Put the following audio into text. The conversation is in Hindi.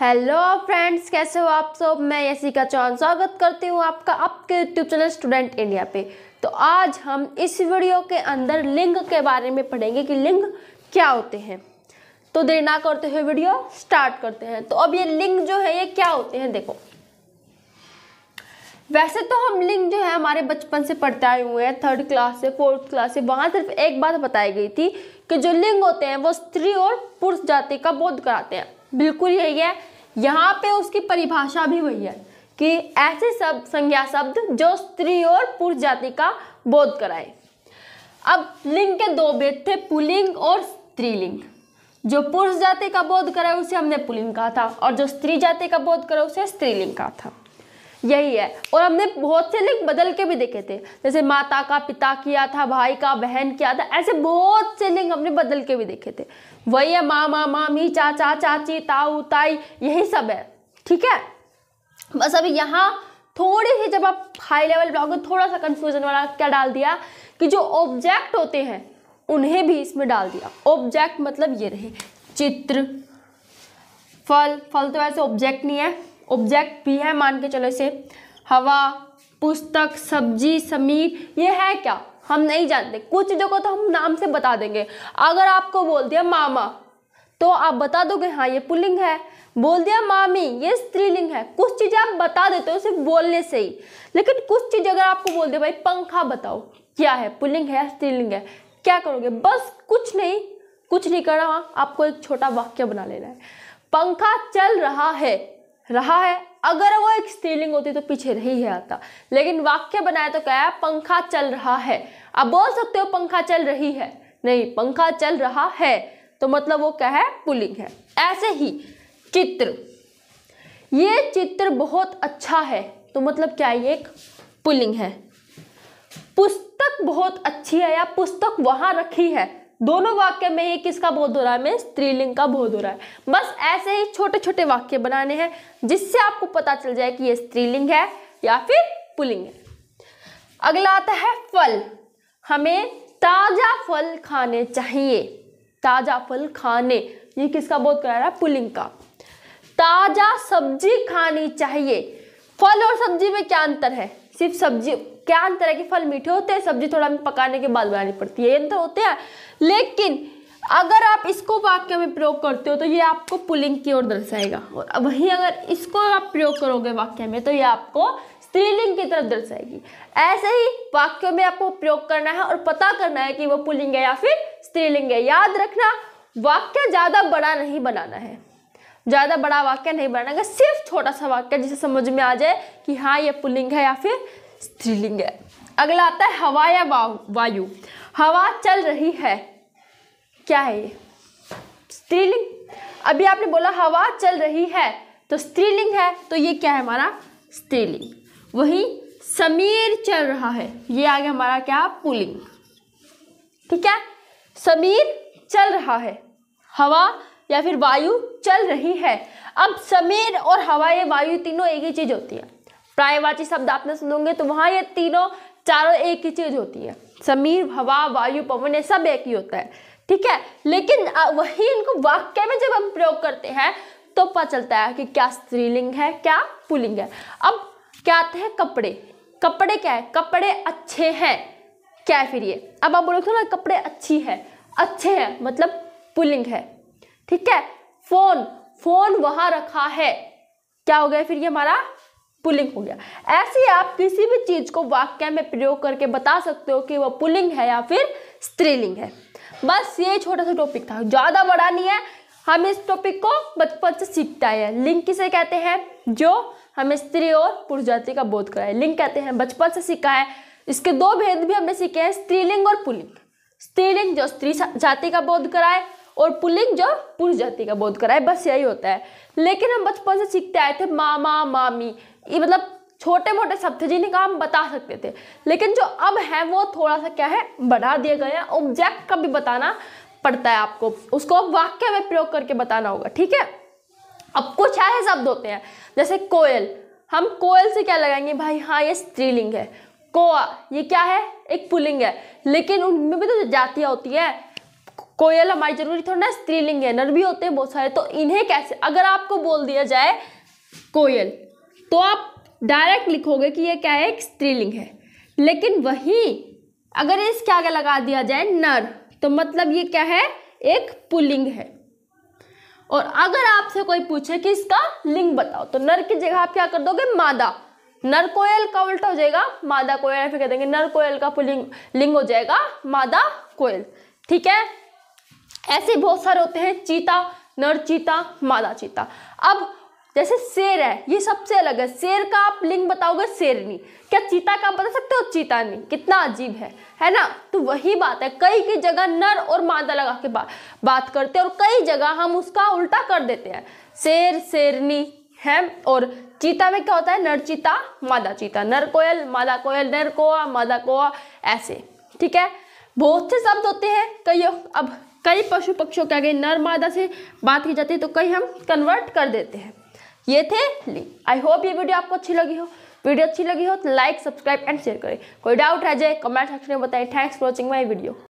हेलो फ्रेंड्स कैसे हो आप सब मैं यशिका चौहान स्वागत करती हूँ आपका आपके यूट्यूब चैनल स्टूडेंट इंडिया पे तो आज हम इस वीडियो के अंदर लिंग के बारे में पढ़ेंगे कि लिंग क्या होते हैं तो देर ना करते हुए वीडियो स्टार्ट करते हैं तो अब ये लिंग जो है ये क्या होते हैं देखो वैसे तो हम लिंग जो है हमारे बचपन से पढ़ते आए हुए हैं थर्ड क्लास से फोर्थ क्लास से वहाँ सिर्फ एक बात बताई गई थी कि जो लिंग होते हैं वो स्त्री और पुरुष जाति का बोध कराते हैं बिल्कुल यही है यहाँ पे उसकी परिभाषा भी वही है कि ऐसे सब संज्ञा शब्द जो स्त्री और पुरुष जाति का बोध कराए अब लिंग के दो भेद थे पुलिंग और स्त्रीलिंग जो पुरुष जाति का बोध कराए उसे हमने पुलिंग कहा था और जो स्त्री जाति का बोध कराए उसे स्त्रीलिंग कहा था यही है और हमने बहुत से लिंक बदल के भी देखे थे जैसे माता का पिता किया था भाई का बहन किया था ऐसे बहुत से लिंक हमने बदल के भी देखे थे वही है माँ माँ मामी चाचा चाची ताऊ ताई यही सब है ठीक है बस अभी यहाँ थोड़ी सी जब आप हाई लेवल ब्लॉग में थोड़ा सा कंफ्यूजन वाला क्या डाल दिया कि जो ऑब्जेक्ट होते हैं उन्हें भी इसमें डाल दिया ऑब्जेक्ट मतलब ये रहे चित्र फल फल तो ऐसे ऑब्जेक्ट नहीं है ऑब्जेक्ट भी है मान के चलो इसे हवा पुस्तक सब्जी समीर ये है क्या हम नहीं जानते कुछ चीज़ों को तो हम नाम से बता देंगे अगर आपको बोल दिया मामा तो आप बता दोगे हाँ ये पुलिंग है बोल दिया मामी ये स्त्रीलिंग है कुछ चीज़ें आप बता देते हो सिर्फ बोलने से ही लेकिन कुछ चीज़ अगर आपको बोल दे भाई पंखा बताओ क्या है पुलिंग है स्त्रीलिंग है क्या करोगे बस कुछ नहीं कुछ नहीं करना हाँ, आपको एक छोटा वाक्य बना लेना है पंखा चल रहा है रहा है अगर वो एक स्त्रीलिंग होती तो पीछे रही है आता लेकिन वाक्य बनाया तो क्या है पंखा चल रहा है आप बोल सकते हो पंखा चल रही है नहीं पंखा चल रहा है तो मतलब वो क्या है पुलिंग है ऐसे ही चित्र ये चित्र बहुत अच्छा है तो मतलब क्या ये एक पुलिंग है पुस्तक बहुत अच्छी है या पुस्तक वहां रखी है दोनों वाक्य में ही किसका बोध हो रहा है मैं स्त्रीलिंग का बोध हो रहा है बस ऐसे ही छोटे छोटे वाक्य बनाने हैं जिससे आपको पता चल जाए कि ये स्त्रीलिंग है या फिर पुलिंग है अगला आता है फल हमें ताज़ा फल खाने चाहिए ताज़ा फल खाने ये किसका बोध करा रहा है पुलिंग का ताज़ा सब्जी खानी चाहिए फल और सब्जी में क्या अंतर है सिर्फ सब्जी क्या अंतर है कि फल मीठे होते हैं सब्जी थोड़ा हमें पकाने के बाद बनानी पड़ती है ये अंतर होते हैं लेकिन अगर आप इसको वाक्य में प्रयोग करते हो तो ये आपको पुलिंग की ओर दर्शाएगा और वहीं अगर इसको आप प्रयोग करोगे वाक्य में तो ये आपको स्त्रीलिंग की तरफ दर्शाएगी ऐसे ही वाक्यों में आपको प्रयोग करना है और पता करना है कि वो पुलिंग है या फिर स्त्रीलिंग है याद रखना वाक्य ज़्यादा बड़ा नहीं बनाना है ज़्यादा बड़ा वाक्य नहीं बनाएंगे सिर्फ छोटा सा वाक्य जिसे समझ में आ जाए कि हाँ ये पुलिंग है या फिर स्त्रीलिंग है अगला आता है हवा या वायु हवा चल रही है क्या है ये स्त्रीलिंग अभी आपने बोला हवा चल रही है तो स्त्रीलिंग है तो ये क्या है हमारा स्त्रीलिंग वही समीर चल रहा है ये आ गया हमारा क्या पुलिंग ठीक है समीर चल रहा है हवा या फिर वायु चल रही है अब समीर और हवा ये वायु तीनों एक ही चीज़ होती है प्रायवाची शब्द आपने सुनोगे तो वहाँ ये तीनों चारों एक ही चीज़ होती है समीर हवा वायु पवन ये सब एक ही होता है ठीक है लेकिन वही इनको वाक्य में जब हम प्रयोग करते हैं तो पता चलता है कि क्या स्त्रीलिंग है क्या पुलिंग है अब क्या आते हैं कपड़े कपड़े क्या है कपड़े अच्छे हैं क्या है फिर ये अब आप बोलोगे ना हाँ, कपड़े अच्छी है अच्छे हैं मतलब पुलिंग है ठीक है फोन फोन वहां रखा है क्या हो गया फिर ये हमारा पुलिंग हो गया ऐसे आप किसी भी चीज को वाक्य में प्रयोग करके बता सकते हो कि वह पुलिंग है या फिर स्त्रीलिंग है बस ये छोटा सा टॉपिक था ज्यादा बड़ा नहीं है हम इस टॉपिक को बचपन से सीखता है लिंग किसे कहते हैं जो हमें स्त्री और पुरुष जाति का बोध कराए लिंग कहते हैं बचपन से सीखा है इसके दो भेद भी हमने सीखे हैं स्त्रीलिंग और पुलिंग स्त्रीलिंग जो स्त्री जाति का बोध कराए और पुलिंग जो पुरुष जाति का बोध कराए बस यही होता है लेकिन हम बचपन से सीखते आए थे मामा मामी ये मतलब छोटे मोटे शब्द कहा हम बता सकते थे लेकिन जो अब है वो थोड़ा सा क्या है बढ़ा दिए गए है ऑब्जेक्ट का भी बताना पड़ता है आपको उसको अब वाक्य में प्रयोग करके बताना होगा ठीक है अब कुछ ऐसे शब्द होते हैं जैसे कोयल हम कोयल से क्या लगाएंगे भाई हाँ ये स्त्रीलिंग है कोआ ये क्या है एक पुलिंग है लेकिन उनमें भी तो जातियाँ होती है कोयल हमारी जरूरी थोड़ा ना स्त्रीलिंग है नर भी होते हैं बहुत सारे तो इन्हें कैसे अगर आपको बोल दिया जाए कोयल तो आप डायरेक्ट लिखोगे कि ये क्या है एक स्त्रीलिंग है लेकिन वही अगर इसके आगे लगा दिया जाए नर तो मतलब ये क्या है एक पुलिंग है और अगर आपसे कोई पूछे कि इसका लिंग बताओ तो नर की जगह आप क्या कर दोगे मादा नर कोयल का उल्टा हो जाएगा मादा कोयल फिर कह देंगे नर कोयल का पुलिंग लिंग हो जाएगा मादा कोयल ठीक है ऐसे बहुत सारे होते हैं चीता नर चीता मादा चीता अब जैसे शेर है ये सबसे अलग है शेर का आप लिंग बताओगे शेरनी क्या चीता का आप बता सकते हो चीतानी कितना अजीब है है ना तो वही बात है कई की जगह नर और मादा लगा के बा, बात करते हैं और कई जगह हम उसका उल्टा कर देते हैं शेर शेरनी है और चीता में क्या होता है नर चीता मादा चीता नर कोयल मादा कोयल नर कोआ मादा कोआ ऐसे ठीक है बहुत से शब्द होते हैं कई अब कई पशु पक्षियों के आगे नर मादा से बात की जाती है तो कई हम कन्वर्ट कर देते हैं ये थे आई होप ये वीडियो आपको अच्छी लगी हो वीडियो अच्छी लगी हो तो लाइक सब्सक्राइब एंड शेयर करें कोई डाउट रह जाए कमेंट सेक्शन में बताएं thanks for watching my video